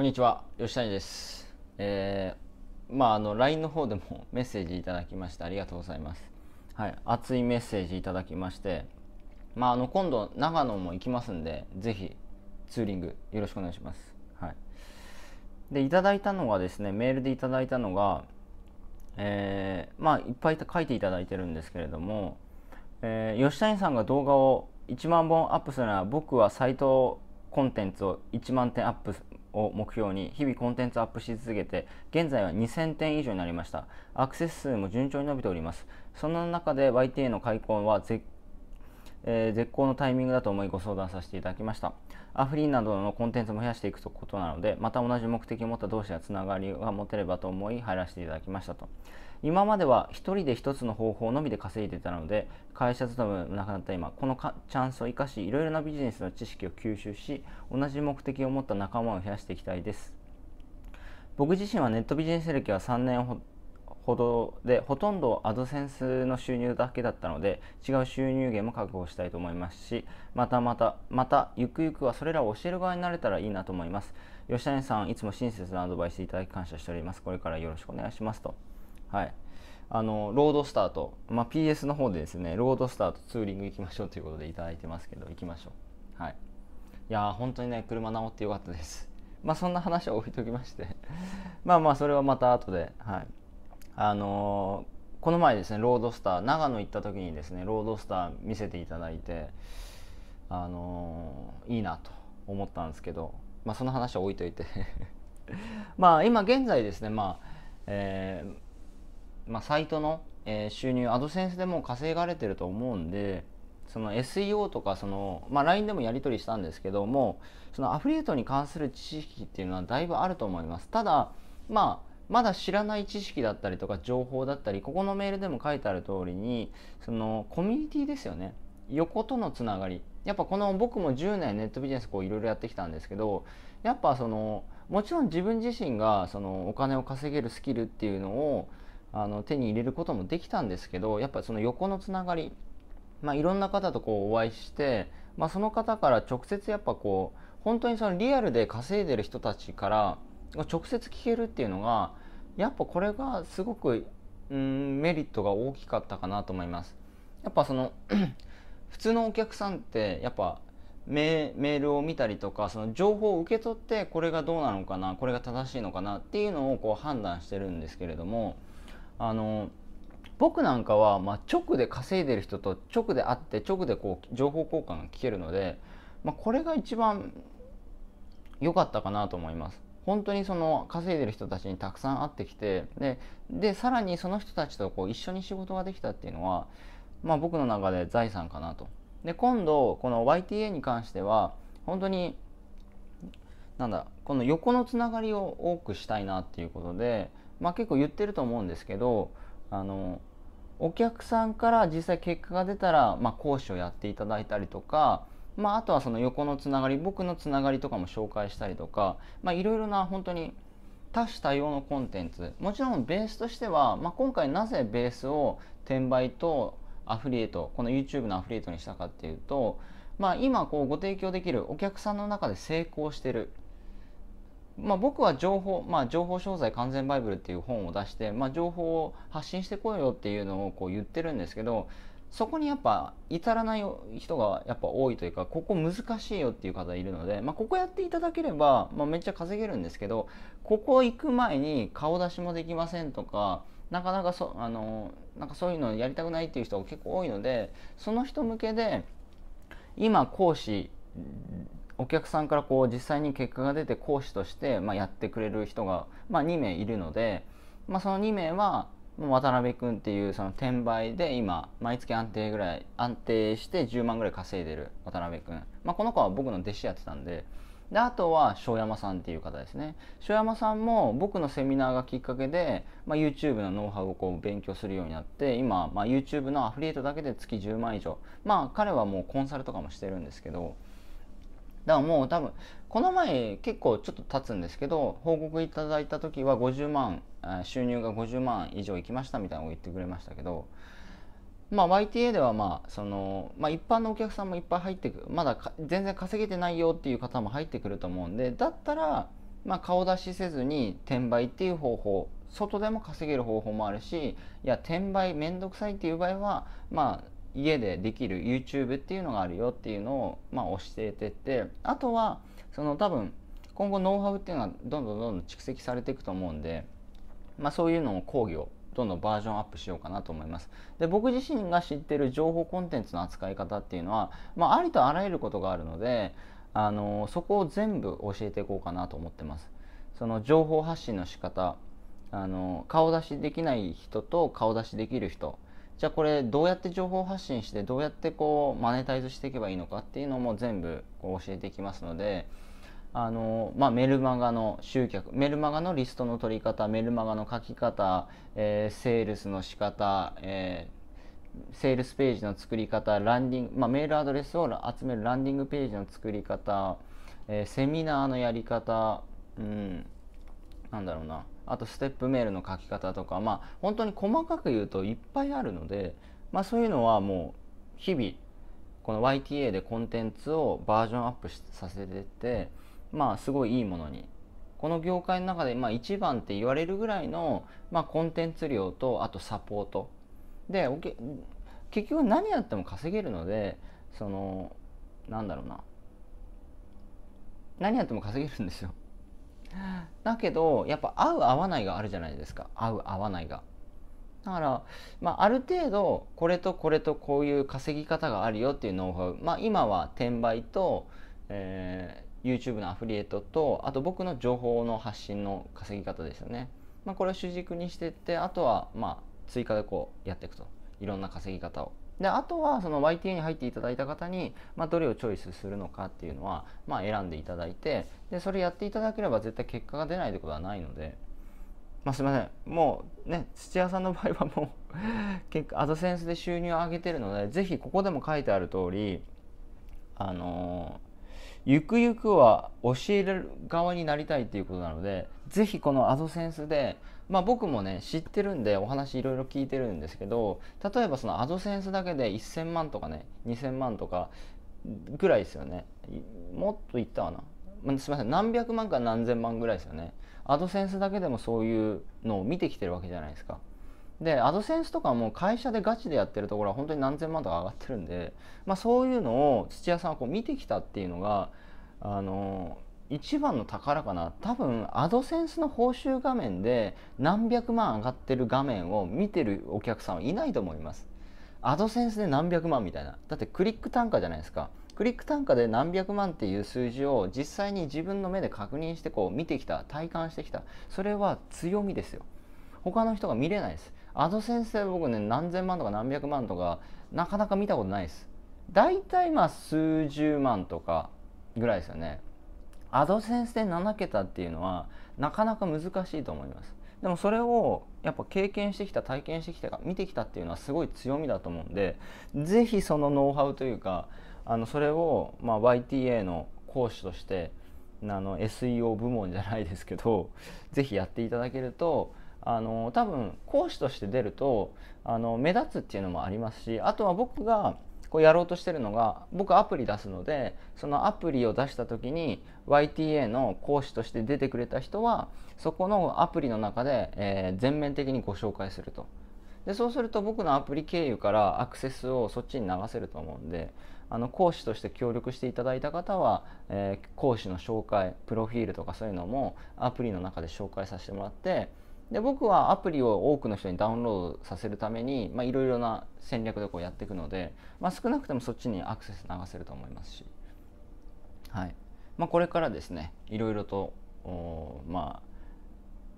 こんにちは吉谷です、えー、まああの LINE の方でもメッセージいただきましてありがとうございますはい熱いメッセージいただきましてまああの今度長野も行きますんでぜひツーリングよろしくお願いしますはいでいただいたのがですねメールでいただいたのがえー、まあいっぱい書いていただいてるんですけれども、えー、吉谷さんが動画を1万本アップするなら僕はサイトコンテンツを1万点アップを目標に日々コンテンツアップし続けて現在は2000点以上になりましたアクセス数も順調に伸びておりますそんな中で YTA の開墾は絶,、えー、絶好のタイミングだと思いご相談させていただきましたアフリーなどのコンテンツも増やしていくことなのでまた同じ目的を持った同士がつながりが持てればと思い入らせていただきましたと今までは1人で1つの方法のみで稼いでたので会社勤めもなくなった今このチャンスを生かしいろいろなビジネスの知識を吸収し同じ目的を持った仲間を増やしていきたいです僕自身はネットビジネス歴は3年ほどほどでほとんどアドセンスの収入だけだったので違う収入源も確保したいと思いますしまたまたまたゆくゆくはそれらを教える側になれたらいいなと思います吉谷さんいつも親切なアドバイスいただき感謝しておりますこれからよろしくお願いしますとはい、あのロードスタート、まあ、PS の方でですねロードスタートツーリング行きましょうということで頂いてますけど行きましょうはいいやー本当にね車直ってよかったです まあそんな話は置いときまして まあまあそれはまた後ではいあのー、この前ですねロードスター長野行った時にですねロードスター見せていただいてあのー、いいなと思ったんですけどまあその話は置いといて まあ今現在ですねまあえーまあ、サイトの、えー、収入アドセンスでも稼がれてると思うんでその SEO とかその、まあ、LINE でもやり取りしたんですけどもそのアフリエイトに関する知識っていうのはだいぶあると思いますただ、まあ、まだ知らない知識だったりとか情報だったりここのメールでも書いてある通りにそのコミュニティですよね横とのつながりやっぱこの僕も10年ネットビジネスこういろいろやってきたんですけどやっぱそのもちろん自分自身がそのお金を稼げるスキルっていうのをあの手に入れることもできたんですけどやっぱその横のつながり、まあ、いろんな方とこうお会いして、まあ、その方から直接やっぱこう本当にそのリアルで稼いでる人たちから直接聞けるっていうのがやっぱこれがすごく、うん、メリットが大きかったかなと思います。やっぱその 普通のお客さんってやっぱメールを見たりとかその情報を受け取ってこれがどうなのかなこれが正しいのかなっていうのをこう判断してるんですけれどもあの僕なんかは、まあ、直で稼いでる人と直で会って直でこう情報交換が聞けるので、まあ、これが一番良かったかなと思います。本当にその稼いでる人たちにたくさん会ってきてででさらにその人たちとこう一緒に仕事ができたっていうのは、まあ、僕の中で財産かなと。で今度この YTA に関しては本当になんだこの横のつながりを多くしたいなっていうことでまあ、結構言ってると思うんですけどあのお客さんから実際結果が出たら、まあ、講師をやっていただいたりとか、まあ、あとはその横のつながり僕のつながりとかも紹介したりとかいろいろな本当に多種多様のコンテンツもちろんベースとしては、まあ、今回なぜベースを転売とアフリエイトこの YouTube のアフリエイトにしたかっていうと、まあ、今こうご提供できるお客さんの中で成功してるまあ、僕は情報、まあ、情報商材完全バイブルっていう本を出して、まあ、情報を発信してこいよっていうのをこう言ってるんですけどそこにやっぱ至らない人がやっぱ多いというかここ難しいよっていう方いるので、まあ、ここやっていただければ、まあ、めっちゃ稼げるんですけどここ行く前に顔出しもできませんとかなかなかそあのなんかそういうのやりたくないっていう人が結構多いのでその人向けで今講師お客さんからこう実際に結果が出て講師として、まやってくれる人が、ま2名いるので、まあ、その2名は渡辺君っていうその転売で今毎月安定ぐらい安定して10万ぐらい稼いでる渡辺君、まあ、この子は僕の弟子やってたんでであとは庄山さんっていう方ですね庄山さんも僕のセミナーがきっかけで、まあ、YouTube のノウハウをこう勉強するようになって今、まあ、YouTube のアフリエイトだけで月10万以上まあ彼はもうコンサルとかもしてるんですけどだからもう多分この前結構ちょっと経つんですけど報告いただいた時は50万収入が50万以上いきましたみたいなのを言ってくれましたけど、まあ、YTA ではまあその、まあ、一般のお客さんもいっぱい入ってくるまだ全然稼げてないよっていう方も入ってくると思うんでだったら、まあ、顔出しせずに転売っていう方法外でも稼げる方法もあるしいや転売めんどくさいっていう場合はまあ家でできる YouTube っていうのがあるよっていうのを、まあ、教えてってあとはその多分今後ノウハウっていうのはどんどんどんどん蓄積されていくと思うんで、まあ、そういうのを講義をどんどんバージョンアップしようかなと思います。で僕自身が知ってる情報コンテンツの扱い方っていうのは、まあ、ありとあらゆることがあるので、あのそこを全部教えていこうかなと思ってます。その情報発信の仕方あの顔出しできない人と顔出しできる人じゃあこれどうやって情報発信してどうやってこうマネタイズしていけばいいのかっていうのも全部こう教えていきますのであの、まあ、メルマガの集客メルマガのリストの取り方メルマガの書き方、えー、セールスの仕方、えーセールスページの作り方、ランディング、まあ、メールアドレスを集めるランディングページの作り方、えー、セミナーのやり方、うん、なんだろうな、あとステップメールの書き方とかまあ本当に細かく言うといっぱいあるので、まあ、そういうのはもう日々この YTA でコンテンツをバージョンアップさせててまあすごいいいものにこの業界の中でまあ一番って言われるぐらいの、まあ、コンテンツ量とあとサポートで結局何やっても稼げるのでそのなんだろうな何やっても稼げるんですよだけどやっぱ合う合わないがあるじゃないですか合う合わないが。だから、まあ、ある程度これとこれとこういう稼ぎ方があるよっていうノウハウ、まあ、今は転売と、えー、YouTube のアフリエイトとあと僕の情報の発信の稼ぎ方ですよね、まあ、これを主軸にしてってあとはまあ追加でこうやっていくといろんな稼ぎ方をであとはその YTA に入っていただいた方に、まあ、どれをチョイスするのかっていうのは、まあ、選んでいただいてでそれやっていただければ絶対結果が出ないってことはないので、まあ、すいませんもうね土屋さんの場合はもう 結構アドセンスで収入を上げてるので是非ここでも書いてある通りあのーゆくゆくは教える側になりたいっていうことなのでぜひこのアドセンスでまあ、僕もね知ってるんでお話いろいろ聞いてるんですけど例えばそのアドセンスだけで1000万とかね2000万とかぐらいですよねもっといったかな、まあ、すみません何百万か何千万ぐらいですよねアドセンスだけでもそういうのを見てきてるわけじゃないですかでアドセンスとかも会社でガチでやってるところは本当に何千万とか上がってるんで、まあ、そういうのを土屋さんはこう見てきたっていうのがあの一番の宝かな多分アドセンスの報酬画面で何百万上がってる画面を見てるお客さんはいないと思いますアドセンスで何百万みたいなだってクリック単価じゃないですかクリック単価で何百万っていう数字を実際に自分の目で確認してこう見てきた体感してきたそれは強みですよ他の人が見れないですアド先生僕ね何千万とか何百万とかなかなか見たことないです大体まあ数十万とかぐらいですよねアドセンスで7桁っていうのはなかなか難しいと思いますでもそれをやっぱ経験してきた体験してきた見てきたっていうのはすごい強みだと思うんで是非そのノウハウというかあのそれをま YTA の講師としてあの SEO 部門じゃないですけど是非やっていただけるとあの多分講師として出るとあの目立つっていうのもありますしあとは僕がこうやろうとしてるのが僕アプリ出すのでそのアプリを出した時に YTA の講師として出てくれた人はそこのアプリの中で、えー、全面的にご紹介すると。でそうすると僕のアプリ経由からアクセスをそっちに流せると思うんであの講師として協力していただいた方は、えー、講師の紹介プロフィールとかそういうのもアプリの中で紹介させてもらってで僕はアプリを多くの人にダウンロードさせるためにいろいろな戦略でこうやっていくので、まあ、少なくともそっちにアクセス流せると思いますし、はいまあ、これからですねいろいろとま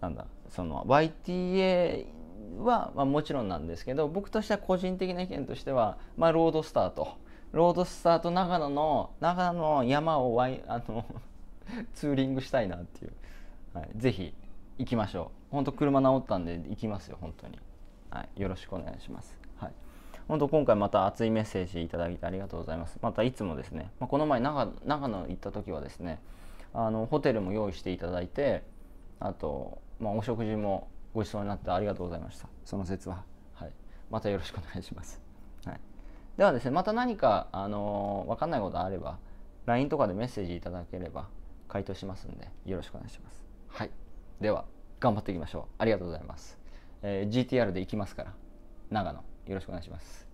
あなんだその YTA は、まあ、もちろんなんですけど僕としては個人的な意見としては、まあ、ロードスターとロードスターと長野の長野の山をワイあのツーリングしたいなっていう、はい、ぜひ行きましょう本当車直ったんで行きますよ本当に、はい、よろしくお願いします、はい、本当今回また熱いメッセージいただいてありがとうございますまたいつもですね、まあ、この前長長野行った時はですねあのホテルも用意していただいてあと、まあ、お食事もごちそうになってありがとうございましたその説は、はい、またよろしくお願いします、はい、ではですねまた何か、あの分かんないことあれば LINE とかでメッセージいただければ回答しますんでよろしくお願いしますはいでは頑張っていきましょうありがとうございます、えー、GTR で行きますから長野よろしくお願いします